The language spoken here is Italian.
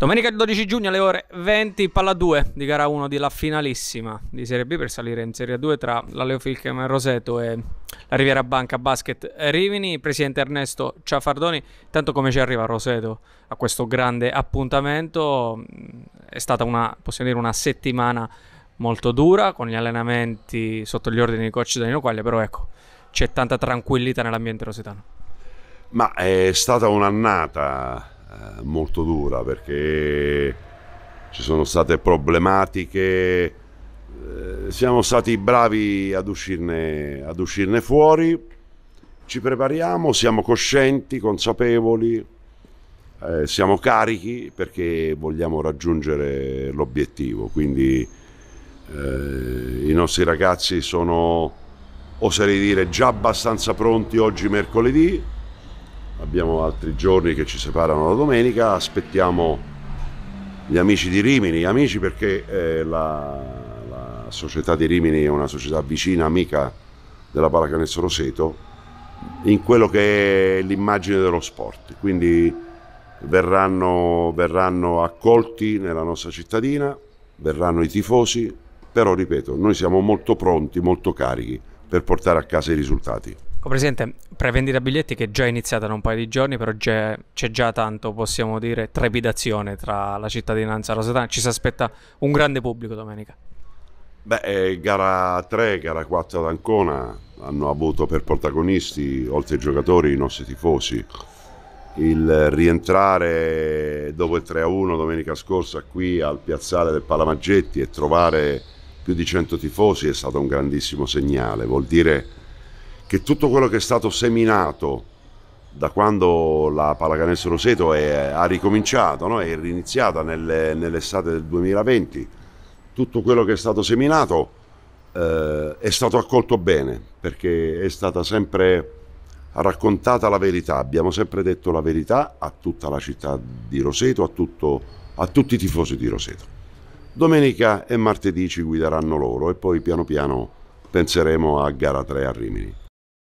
Domenica 12 giugno alle ore 20 palla 2 di gara 1 della finalissima di Serie B per salire in Serie 2 tra la Leo Leofilchem Roseto e la Riviera Banca Basket Rimini. Presidente Ernesto Ciafardoni, tanto come ci arriva Roseto a questo grande appuntamento? È stata una, dire, una settimana molto dura con gli allenamenti sotto gli ordini di coach Danilo Quaglia, però ecco, c'è tanta tranquillità nell'ambiente rosetano. Ma è stata un'annata eh, molto dura perché ci sono state problematiche, eh, siamo stati bravi ad uscirne, ad uscirne fuori, ci prepariamo, siamo coscienti, consapevoli, eh, siamo carichi perché vogliamo raggiungere l'obiettivo, quindi eh, i nostri ragazzi sono oserei dire già abbastanza pronti oggi mercoledì abbiamo altri giorni che ci separano la domenica, aspettiamo gli amici di Rimini, amici perché eh, la, la, società di Rimini è una società vicina, amica della Pallacanestro Roseto, in quello che è l'immagine dello sport, quindi verranno, verranno accolti nella nostra cittadina, verranno i tifosi, però ripeto, noi siamo molto pronti, molto carichi per portare a casa i risultati. Copresidente, prevendita biglietti che è già iniziata da un paio di giorni, però c'è già tanto, possiamo dire, trepidazione tra la cittadinanza e rosetana. Ci si aspetta un grande pubblico domenica. Beh, eh, gara 3, gara 4 ad Ancona hanno avuto per protagonisti, oltre ai giocatori, i nostri tifosi. Il rientrare dopo il 3-1 domenica scorsa qui al piazzale del Palamaggetti e trovare più di 100 tifosi è stato un grandissimo segnale. Vuol dire che tutto quello che è stato seminato da quando la Pallacanestro Roseto è, ha ricominciato, no? è riniziata nel, nell'estate del 2020, tutto quello che è stato seminato eh, è stato accolto bene perché è stata sempre raccontata la verità, abbiamo sempre detto la verità a tutta la città di Roseto, a, tutto, a tutti i tifosi di Roseto. Domenica e martedì ci guideranno loro e poi piano piano penseremo a gara 3 a Rimini.